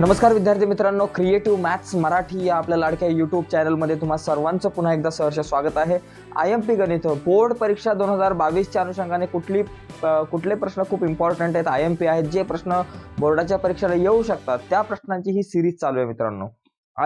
नमस्कार विद्यार्थी मित्रांनो क्रिएटिव्ह मॅथ्स मराठी या आपल्या लाडक्या युट्यूब चॅनलमध्ये तुम्हा सर्वांचं पुन्हा एकदा सहर्ष स्वागत आहे आय एम पी गणित बोर्ड परीक्षा दोन हजार बावीसच्या अनुषंगाने कुठली कुठले प्रश्न खूप इम्पॉर्टंट आहेत आय एम पी आहेत जे प्रश्न बोर्डाच्या परीक्षेला येऊ शकतात त्या प्रश्नांची ही सिरीज चालू आहे मित्रांनो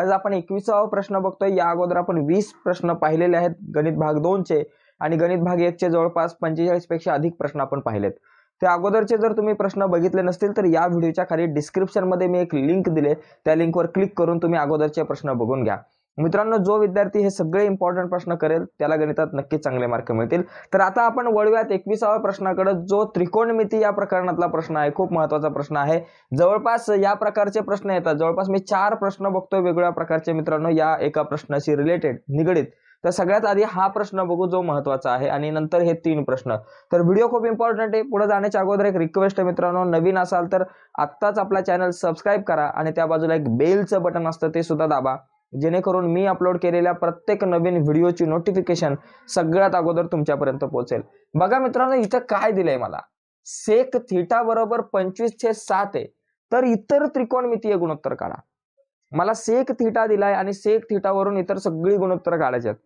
आज आपण एकविसावा प्रश्न बघतोय या अगोदर आपण वीस प्रश्न पाहिलेले आहेत गणित भाग दोनचे आणि गणित भाग एकचे जवळपास पंचेचाळीसपेक्षा अधिक प्रश्न आपण पाहिलेत त्या अगोदरचे जर तुम्ही प्रश्न बघितले नसतील तर या व्हिडिओच्या खाली डिस्क्रिप्शनमध्ये मी एक लिंक दिले त्या लिंकवर क्लिक करून तुम्ही अगोदरचे प्रश्न बघून घ्या मित्रांनो जो विद्यार्थी हे सगळे इम्पॉर्टंट प्रश्न करेल त्याला गणितात नक्की चांगले मार्क मिळतील तर आता आपण वळूयात एकविसाव्या प्रश्नाकडे जो त्रिकोणमिती या प्रकरणातला प्रश्न आहे खूप महत्वाचा प्रश्न आहे जवळपास या प्रकारचे प्रश्न येतात जवळपास मी चार प्रश्न बघतोय वेगवेगळ्या प्रकारचे मित्रांनो या एका प्रश्नाशी रिलेटेड निगडीत तर सगळ्यात आधी हा प्रश्न बघू जो महत्वाचा आहे आणि नंतर हे तीन प्रश्न तर व्हिडिओ खूप इम्पॉर्टंट आहे पुढे जाण्याच्या अगोदर एक रिक्वेस्ट मित्रांनो नवीन असाल तर आत्ताच आपला चॅनल सबस्क्राईब करा आणि त्या बाजूला एक बेलचं बटन असतं ते सुद्धा दाबा जेणेकरून मी अपलोड केलेल्या प्रत्येक नवीन व्हिडिओची नोटिफिकेशन सगळ्यात अगोदर तुमच्यापर्यंत पोहोचेल बघा मित्रांनो इथं काय दिलंय मला सेक थिटा बरोबर पंचवीस छे सात आहे तर इतर त्रिकोणमितीय गुणोत्तर काढा मला सेक थिटा दिलाय आणि सेक थिटावरून इतर सगळी गुणोत्तर काढायची आहेत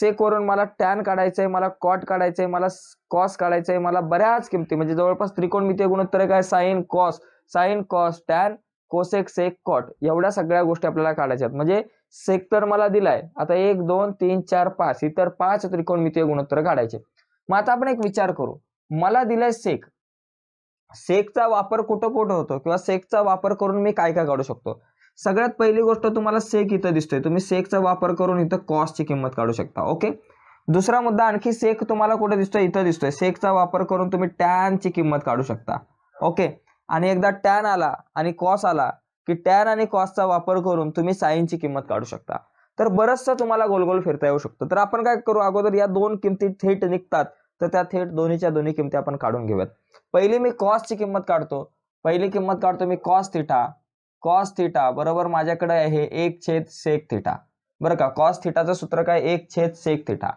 सेकवरून मला टॅन काढायचं आहे मला कॉट काढायचं आहे मला कॉस काढायचं आहे मला बऱ्याच किमती म्हणजे जवळपास त्रिकोणमितीय गुणोत्तर काय sine cos sine cos tan cosec sec cot एवढ्या सगळ्या गोष्टी आपल्याला काढायच्या आहेत म्हणजे सेक तर मला दिलाय आता एक दोन तीन चार पाच इतर पाच त्रिकोणमितीय गुणोत्तर काढायचे मग आता आपण एक विचार करू मला दिलाय सेक सेकचा वापर कुठं कुठं होतो किंवा सेकचा वापर करून मी काय काय काढू शकतो सगळ्यात पहिली गोष्ट तुम्हाला सेक इथं दिसतोय तुम्ही सेकचा वापर करून इथं कॉस्टची किंमत काढू शकता ओके दुसरा मुद्दा आणखी सेक तुम्हाला कुठे दिसतोय इथं दिसतोय सेकचा वापर करून तुम्ही टॅनची किंमत काढू शकता ओके आणि एकदा टॅन आला आणि कॉस आला की टॅन आणि कॉसचा वापर करून तुम्ही साईनची किंमत काढू शकता तर बरंचसं तुम्हाला गोलगोल फिरता येऊ शकतं तर आपण काय करू अगोदर या दोन किमती थेट निघतात तर त्या थेट दोन्हीच्या दोन्ही किमती आपण काढून घेऊयात पहिली मी कॉसची किंमत काढतो पहिली किंमत काढतो मी कॉस थिटा कॉस थिटा बरोबर माझ्याकडे आहे एक छेद सेक थिटा बरं का कॉस थिटाचं सूत्र काय एक छेद सेक थिटा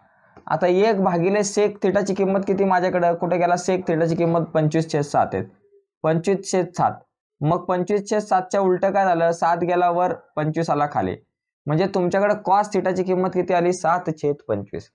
आता एक भागिले सेक थिटाची किंमत किती माझ्याकडं कुठे गेला सेक थिटाची किंमत पंचवीस छेद सात आहेत पंचवीस छेद सात मग पंचवीस छेद सातच्या उलटं काय झालं सात गेला वर पंचवीस आला खाली म्हणजे तुमच्याकडे कॉस थिटाची किंमत किती आली सात छेद पंचवीस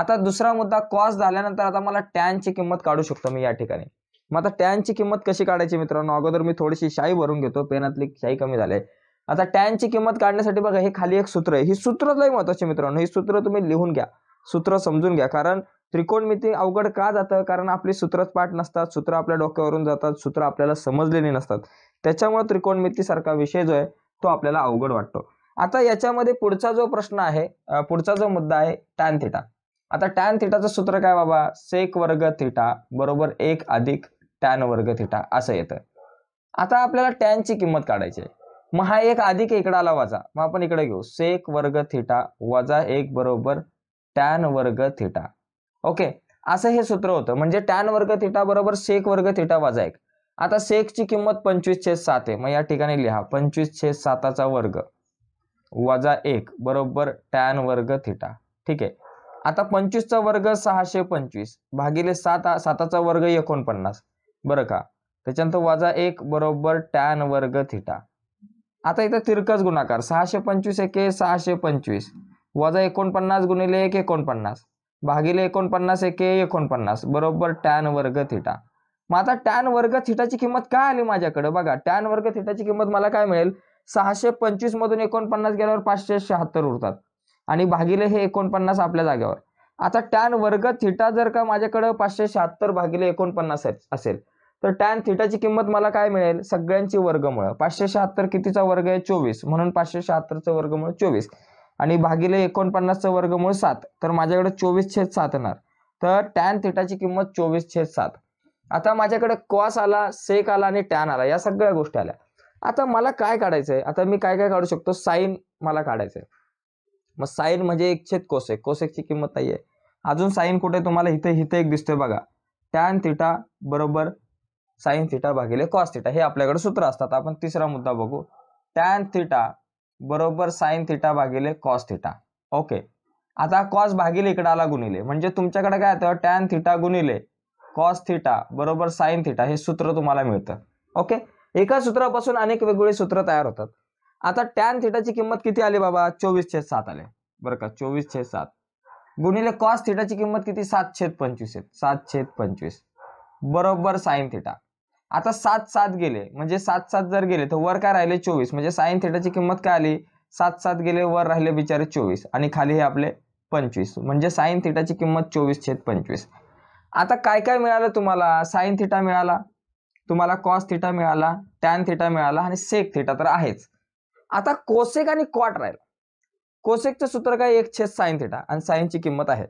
आता दुसरा मुद्दा कॉस झाल्यानंतर आता मला टॅनची किंमत काढू शकतो मी या ठिकाणी मग आता टॅनची किंमत कशी काढायची मित्रांनो अगोदर मी थोडीशी शाई भरून घेतो पेनातली शाई कमी झाली आहे आता टॅनची किंमत काढण्यासाठी बघा हे खाली एक सूत्र आहे ही सूत्र लय महत्वाची मित्रांनो ही सूत्र तुम्ही लिहून घ्या सूत्र समजून घ्या कारण त्रिकोणमिती अवघड का जातं कारण आपली सूत्रच पाठ नसतात सूत्र आपल्या डोक्यावरून जातात सूत्र आपल्याला समजलेली नसतात त्याच्यामुळे त्रिकोणमितीसारखा विषय जो आहे तो आपल्याला अवघड वाटतो आता याच्यामध्ये पुढचा जो प्रश्न आहे पुढचा जो मुद्दा आहे टॅन थिटा आता टॅन थिटाचं सूत्र काय बाबा सेक वर्ग थिटा बरोबर एक अधिक टॅन वर्ग थिटा असं येतं आता आपल्याला टॅनची किंमत काढायची आहे मग हा एक अधिक इकडे आला वाजा मग आपण इकडे घेऊ सेक वर्ग थिटा वजा एक बरोबर टॅन वर्ग थिटा ओके असं हे सूत्र होतं म्हणजे टॅन वर्ग थिटा बरोबर सेक वर्ग थिटा वाजा एक आता सेकची किंमत पंचवीस छेद सात आहे मग या ठिकाणी लिहा पंचवीस छेद साताचा वर्ग वजा एक बरोबर टॅन वर्ग थिटा ठीक आहे आता पंचवीसचा वर्ग सहाशे पंचवीस भागिले सात साताचा वर्ग एकोणपन्नास बरं का त्याच्यानंतर वजा एक बरोबर टॅन वर्ग थिटा आता इथं तिरकस गुणाकार सहाशे पंचवीस एके सहाशे पंचवीस वजा एकोणपन्नास गुणिले एक एकोणपन्नास भागिले एकोणपन्नास एके एकोणपन्नास बरोबर टॅन वर्ग थिटा मग आता टॅन वर्ग थिटाची किंमत काय आली माझ्याकडे बघा टॅन वर्ग थिटाची किंमत मला काय मिळेल सहाशे पंचवीस मधून एकोणपन्नास गेल्यावर पाचशे शहात्तर उरतात आणि भागिले हे एकोणपन्नास आपल्या जागेवर आता टॅन वर्ग थिटा जर का माझ्याकडे पाचशे शहात्तर भागिले एकोणपन्नास असेल तर टॅन थिटाची किंमत मला काय मिळेल सगळ्यांची वर्गमुळं पाचशे शहात्तर कितीचा वर्ग आहे चोवीस म्हणून पाचशे शहात्तरचं वर्गमुळ चोवीस आणि भागिले एकोणपन्नासचं वर्गमूळ सात तर माझ्याकडे चोवीस छेद सात येणार तर टॅन थिटाची किंमत चोवीस छेद सात आता माझ्याकडे क्वास आला सेक आला आणि टॅन आला या सगळ्या गोष्टी आल्या आता मला काय काढायचंय आता मी काय काय काढू शकतो साईन मला काढायचंय मग साईन म्हणजे एक छेद कोसेक कोसेकची किंमत आहे अजून साईन कुठे तुम्हाला इथे इथे एक दिसतोय बघा टॅन थिटा बरोबर साईन थिटा भागिले कॉस थिटा हे आपल्याकडे सूत्र असतात आपण तिसरा मुद्दा बघू टॅन थिटा बरोबर साईन थिटा भागिले कॉस थिटा ओके आता कॉस भागिले इकडे आला गुणिले म्हणजे तुमच्याकडे काय होतं टॅन थिटा गुणिले कॉस थिटा बरोबर साईन थिटा हे सूत्र तुम्हाला मिळतं ओके एका सूत्रापासून अनेक वेगवेगळी सूत्र तयार होतात आता टॅन थिटाची किंमत किती आली बाबा चोवीस छेद सात आले बरं का चोवीस छेद सात गुणिले कॉस थिटाची किंमत किती सात छेद पंचवीस आहेत सात छेद पंचवीस बरोबर साईन थिटा आता सात सात गेले म्हणजे सात सात जर गेले तर वर काय राहिले चोवीस म्हणजे साईन थेटाची किंमत काय आली सात सात गेले वर राहिले बिचारे चोवीस आणि खाली हे आपले पंचवीस म्हणजे साईन थिटाची किंमत चोवीस छेद पंचवीस आता काय काय मिळालं तुम्हाला साईन थिटा मिळाला तुम्हाला कॉस थिटा मिळाला टॅन थिटा मिळाला आणि सेक थिटा तर आहेच आता कोसेक आणि क्वाट राहिला कोसेकचं सूत्र काय एक छेद साईन थेटा आणि साईनची किंमत आहे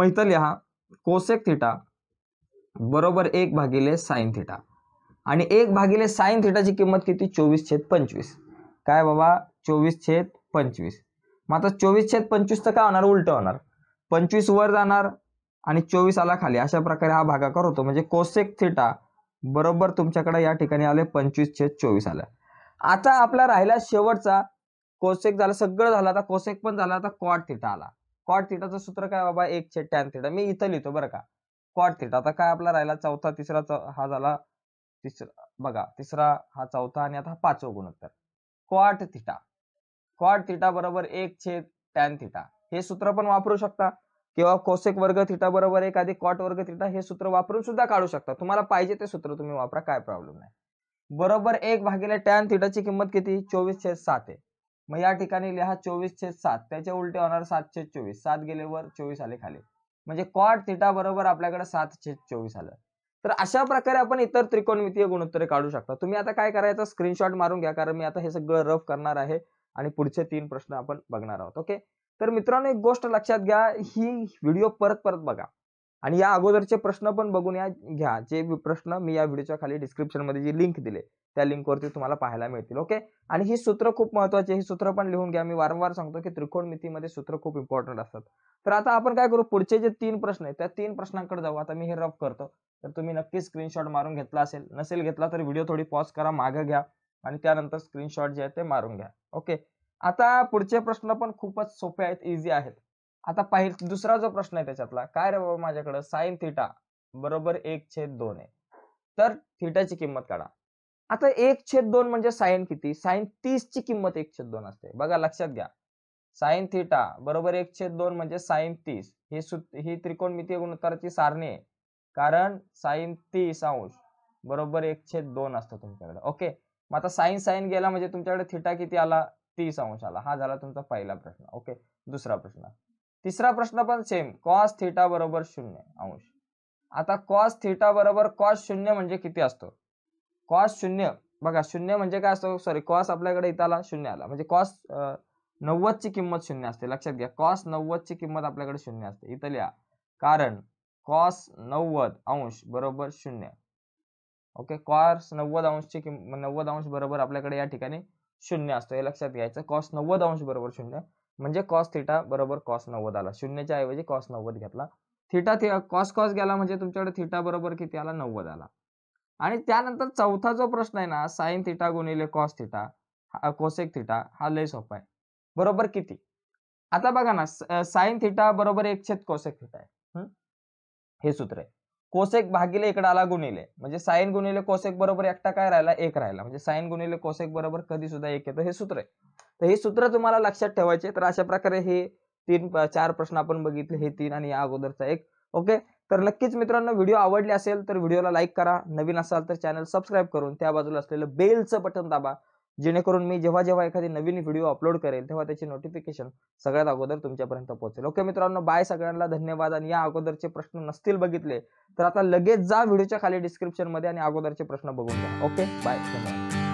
मैतल हा कोसेक थिटा बरोबर एक भागिले साईन थिटा आणि एक भागिले साईन थिटाची किंमत किती चोवीस छेद पंचवीस काय बाबा चोवीस छेद पंचवीस मग आता चोवीस छेद तर काय होणार उलट होणार पंचवीस वर जाणार आणि चोवीस आला खाली अशा प्रकारे हा भागाकार होतो म्हणजे कोसेक थिटा बरोबर तुमच्याकडे या ठिकाणी आले पंचवीस छेद चोवीस आलं आता आपला राहिला शेवटचा कोसेक झाला सगळं झालं आता कोसेक पण झाला आता कॉट थिटा आला कॉट थिटाचं सूत्र काय बाबा एक छेद टॅन थिटा मी इथं लिहितो बरं का कॉट थिटा आता काय आपला राहिला चौथा तिसरा हा झाला तिसरा बघा तिसरा हा चौथा आणि आता हा गुणोत्तर क्वाट थिटा क्वाट थिटा बरोबर एक छेद टॅन थिटा हे सूत्र पण वापरू शकता किंवा कोसेक वर्ग थिटा बरोबर एक आधी वर्ग थिटा हे सूत्र वापरून सुद्धा काढू शकता तुम्हाला पाहिजे ते सूत्र तुम्ही वापरा काय प्रॉब्लेम नाही बरोबर एक भागीला टॅन थिटाची किंमत किती चोवीस छेद सात आहे मग या ठिकाणी लिहा चोवीस छेद सात त्याच्या उलटे होणार सात छेद चोवीस सात वर चोवीस आले खाली म्हणजे कॉट थिटा बरोबर आपल्याकडे सात छेद चोवीस आलं तर अशा प्रकारे आपण इतर त्रिकोणमितीय गुणोत्तरे काढू शकता तुम्ही आता काय करायचं स्क्रीनशॉट मारून घ्या कारण मी आता हे सगळं रफ करणार आहे आणि पुढचे तीन प्रश्न आपण बघणार आहोत ओके तर मित्रांनो एक गोष्ट लक्षात घ्या ही व्हिडिओ परत परत बघा आणि या अगोदरचे प्रश्न पण बघून या घ्या जे प्रश्न मी या व्हिडिओच्या खाली डिस्क्रिप्शनमध्ये जी लिंक दिले त्या लिंकवरती तुम्हाला पाहायला मिळतील ओके आणि ही सूत्र खूप महत्वाची हे सूत्र पण लिहून घ्या मी वारंवार सांगतो की त्रिकोणमितीमध्ये सूत्र खूप इम्पॉर्टंट असतात तर आता आपण काय करू पुढचे जे तीन प्रश्न आहेत त्या तीन प्रश्नांकडे जाऊ आता मी हे रफ करतो तर तुम्ही नक्की स्क्रीनशॉट मारून घेतला असेल नसेल घेतला तर व्हिडिओ थोडी पॉज करा मागे घ्या आणि त्यानंतर स्क्रीनशॉट जे आहे ते मारून घ्या ओके आता पुढचे प्रश्न पण खूपच सोपे आहेत इझी आहेत आता पाहिल दुसरा जो प्रश्न आहे त्याच्यातला काय रे बाबा माझ्याकडे साईन थिटा बरोबर एक छेद दोन आहे तर थिटाची किंमत काढा आता एक छेद दोन म्हणजे साईन किती साईन तीस ची किंमत एक छेद दोन असते बघा लक्षात घ्या साईन थिटा बरोबर एक छेद दोन म्हणजे साईन तीस हे सु ही त्रिकोणमितीय गुणोत्तराची सारणी आहे कारण साईन तीस अंश बरोबर एक छेद दोन असतो तुमच्याकडे ओके मग आता साईन साईन गेला म्हणजे तुमच्याकडे थिटा किती आला तीस अंश आला हा झाला तुमचा पहिला प्रश्न ओके दुसरा प्रश्न तिसरा प्रश्न पण सेम कॉस थिटा बरोबर शून्य अंश आता कॉस थिटा बरोबर कॉस शून्य म्हणजे किती असतो कॉस शून्य बघा शून्य म्हणजे काय असतो सॉरी कॉस आपल्याकडे इथं आला शून्य आला म्हणजे कॉस ची किंमत शून्य असते लक्षात घ्या कॉस ची किंमत आपल्याकडे शून्य असते इथं लिहा कारण कॉस नव्वद अंश बरोबर शून्य ओके कॉस नव्वद अंश ची नव्वद अंश बरोबर आपल्याकडे या ठिकाणी शून्य असतो हे लक्षात घ्यायचं कॉस नव्वद अंश बरोबर शून्य म्हणजे कॉस थिटा बरोबर कॉस नव्वद आला शून्यच्या ऐवजी कॉस नव्वद घेतला थिटा थि कॉस कॉस गेला म्हणजे तुमच्याकडे थिटा बरोबर किती आला नव्वद आला आणि त्यानंतर चौथा जो प्रश्न आहे ना साईन थिटा गुणिले कॉस थिटा कोसेक थिटा हा लय सोपा आहे बरोबर किती आता बघा ना साईन थिटा बरोबर एक छेद कोसेक थिटा आहे हे सूत्र आहे कोसेक भागिले इकडे आला गुणिले म्हणजे साईन गुणिले कोसेक बरोबर एकटा काय राहिला एक राहिला म्हणजे साईन गुणिले कोसेक बरोबर कधी सुद्धा एक येतं हे सूत्र आहे तर हे सूत्र तुम्हाला लक्षात ठेवायचे तर अशा प्रकारे हे तीन चार प्रश्न आपण बघितले हे तीन आणि या अगोदरचा एक ओके तर नक्कीच मित्रांनो व्हिडिओ आवडले असेल तर व्हिडिओला लाईक करा नवीन असाल तर चॅनल सबस्क्राईब करून त्या बाजूला असलेलं बेलचं बटन दाबा जेणेकरून मी जेव्हा जेव्हा एखादी नवीन व्हिडिओ अपलोड करेल तेव्हा त्याची नोटिफिकेशन सगळ्यात अगोदर तुमच्यापर्यंत पोहोचेल ओके मित्रांनो बाय सगळ्यांना धन्यवाद आणि या अगोदरचे प्रश्न नसतील बघितले तर आता लगेच जा व्हिडिओच्या खाली डिस्क्रिप्शनमध्ये आणि अगोदरचे प्रश्न बघून घ्या ओके बाय धन्यवाद